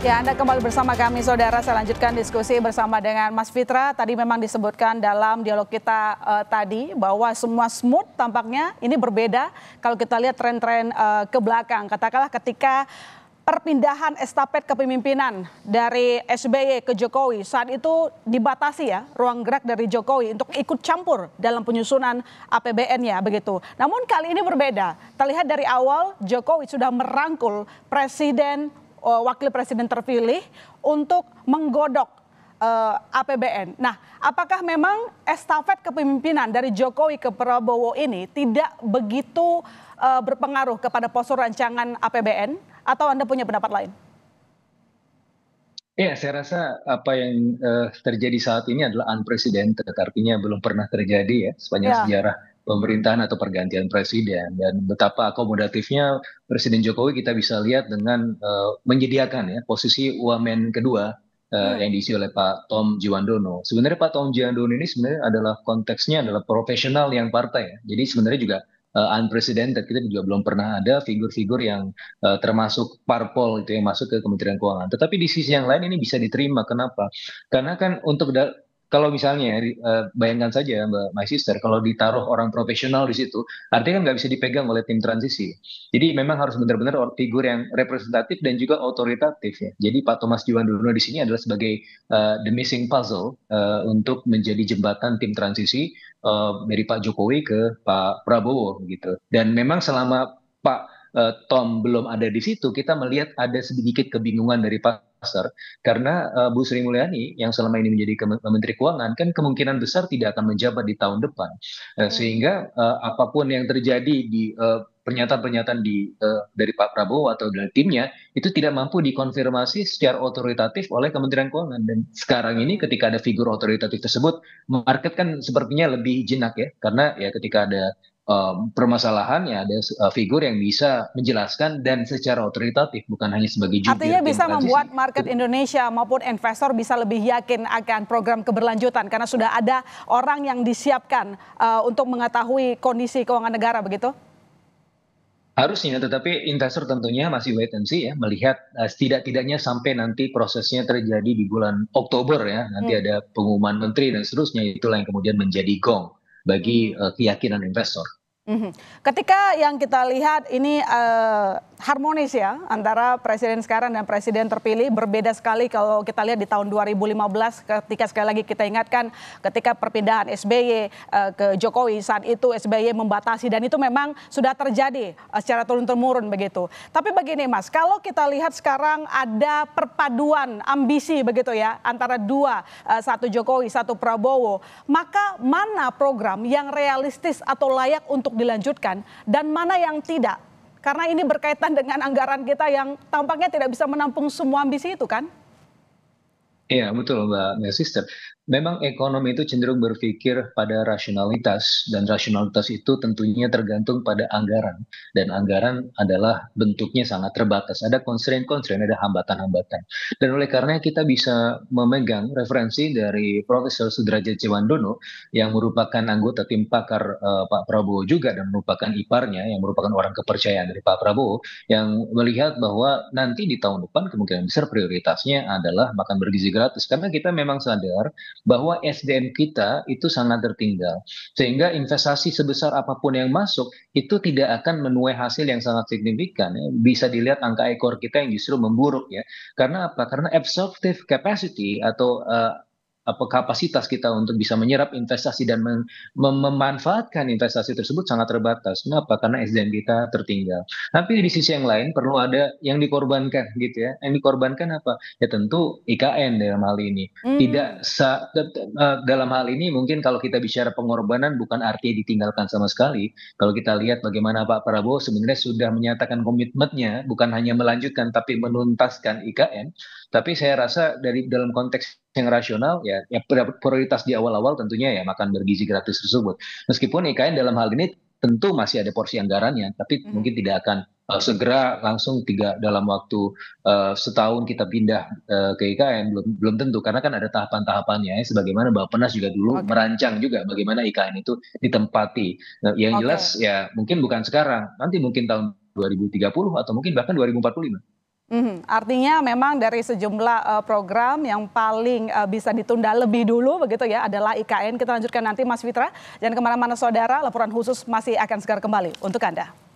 Ya, Anda kembali bersama kami, Saudara. Saya lanjutkan diskusi bersama dengan Mas Fitra. Tadi memang disebutkan dalam dialog kita uh, tadi bahwa semua smooth tampaknya ini berbeda kalau kita lihat tren-tren uh, ke belakang. Katakanlah ketika perpindahan estafet kepemimpinan dari SBY ke Jokowi saat itu dibatasi ya ruang gerak dari Jokowi untuk ikut campur dalam penyusunan apbn ya begitu. Namun kali ini berbeda. Terlihat dari awal Jokowi sudah merangkul presiden Eh, wakil presiden terpilih untuk menggodok uh, eh, APBN. Nah, apakah memang estafet kepemimpinan dari Jokowi ke Prabowo ini tidak begitu uh, berpengaruh kepada postur rancangan APBN atau Anda punya pendapat lain? Ya, saya rasa apa yang uh, terjadi saat ini adalah unprecedented, artinya belum pernah terjadi ya sepanjang ya. sejarah pemerintahan atau pergantian presiden dan betapa akomodatifnya Presiden Jokowi kita bisa lihat dengan uh, menyediakan ya posisi wamen kedua uh, yang diisi oleh Pak Tom Jiwandono. Sebenarnya Pak Tom Jiwandono ini sebenarnya adalah konteksnya adalah profesional yang partai ya. Jadi sebenarnya juga uh, unprecedented. Kita juga belum pernah ada figur-figur yang uh, termasuk parpol itu yang masuk ke Kementerian Keuangan. Tetapi di sisi yang lain ini bisa diterima. Kenapa? Karena kan untuk da kalau misalnya uh, bayangkan saja Mbak My Sister kalau ditaruh orang profesional di situ artinya kan nggak bisa dipegang oleh tim transisi. Jadi memang harus benar-benar figur yang representatif dan juga otoritatif ya. Jadi Pak Thomas Juwandono di sini adalah sebagai uh, the missing puzzle uh, untuk menjadi jembatan tim transisi uh, dari Pak Jokowi ke Pak Prabowo gitu. Dan memang selama Pak Eh, Tom belum ada di situ, kita melihat ada sedikit kebingungan dari pasar karena uh, Bu Sri Mulyani yang selama ini menjadi Menteri Keuangan kan kemungkinan besar tidak akan menjabat di tahun depan, uh, sehingga uh, apapun yang terjadi di uh, pernyataan-pernyataan di uh, dari Pak Prabowo atau dari timnya itu tidak mampu dikonfirmasi secara otoritatif oleh Kementerian Keuangan dan sekarang ini ketika ada figur otoritatif tersebut market kan sepertinya lebih jinak ya karena ya ketika ada um, permasalahannya ada uh, figur yang bisa menjelaskan dan secara otoritatif bukan hanya sebagai jubir. Artinya bisa membuat market Indonesia maupun investor bisa lebih yakin akan program keberlanjutan karena sudah ada orang yang disiapkan uh, untuk mengetahui kondisi keuangan negara begitu? Harusnya, tetapi investor tentunya masih wait and see ya, melihat uh, setidak-tidaknya sampai nanti prosesnya terjadi di bulan Oktober ya, nanti hmm. ada pengumuman menteri dan seterusnya, itulah yang kemudian menjadi gong bagi uh, keyakinan investor. Mhm. ketika yang kita lihat ini uh, harmonis ya antara presiden sekarang dan presiden terpilih berbeda sekali kalau kita lihat di tahun 2015 ketika sekali lagi kita ingatkan ketika perpindahan SBY uh, eh, ke Jokowi saat itu SBY membatasi dan itu memang sudah terjadi uh, secara turun-temurun begitu. Tapi begini Mas, kalau kita lihat sekarang ada perpaduan ambisi begitu ya antara dua uh, satu Jokowi, satu Prabowo, maka mana program yang realistis atau layak untuk dilanjutkan dan mana yang tidak? Karena ini berkaitan dengan anggaran kita yang tampaknya tidak bisa menampung semua ambisi itu kan? Iya betul Mbak Sister memang ekonomi itu cenderung berpikir pada rasionalitas dan rasionalitas itu tentunya tergantung pada anggaran dan anggaran adalah bentuknya sangat terbatas. Ada constraint-constraint, ada hambatan-hambatan. Dan oleh karena kita bisa memegang referensi dari Profesor Sudrajat Ciwandono yang merupakan anggota tim pakar uh, Pak Prabowo juga dan merupakan iparnya yang merupakan orang kepercayaan dari Pak Prabowo yang melihat bahwa nanti di tahun depan kemungkinan besar prioritasnya adalah makan bergizi gratis karena kita memang sadar bahwa SDM kita itu sangat tertinggal. Sehingga investasi sebesar apapun yang masuk itu tidak akan menuai hasil yang sangat signifikan. Ya. Bisa dilihat angka ekor kita yang justru memburuk ya. Karena apa? Karena absorptive capacity atau uh, apa kapasitas kita untuk bisa menyerap investasi dan mem memanfaatkan investasi tersebut sangat terbatas. Kenapa? Karena SDM kita tertinggal. Tapi di sisi yang lain perlu ada yang dikorbankan gitu ya. Yang dikorbankan apa? Ya tentu IKN dalam hal ini. Hmm. Tidak eh, dalam hal ini mungkin kalau kita bicara pengorbanan bukan arti ditinggalkan sama sekali. Kalau kita lihat bagaimana Pak Prabowo sebenarnya sudah menyatakan komitmennya bukan hanya melanjutkan tapi menuntaskan IKN. Tapi saya rasa dari dalam konteks yang rasional ya, ya prioritas di awal-awal tentunya ya makan bergizi gratis tersebut. Meskipun IKN dalam hal ini tentu masih ada porsi anggarannya, tapi hmm. mungkin tidak akan uh, segera langsung tiga dalam waktu uh, setahun kita pindah uh, ke IKN belum belum tentu karena kan ada tahapan-tahapannya ya, sebagaimana penas juga dulu okay. merancang juga bagaimana IKN itu ditempati. Nah, yang okay. jelas ya mungkin bukan sekarang, nanti mungkin tahun 2030 atau mungkin bahkan 2045. Mm, artinya memang dari sejumlah uh, program yang paling uh, bisa ditunda lebih dulu begitu ya adalah IKN. Kita lanjutkan nanti Mas Fitra. Jangan kemana-mana saudara, laporan khusus masih akan segera kembali untuk Anda.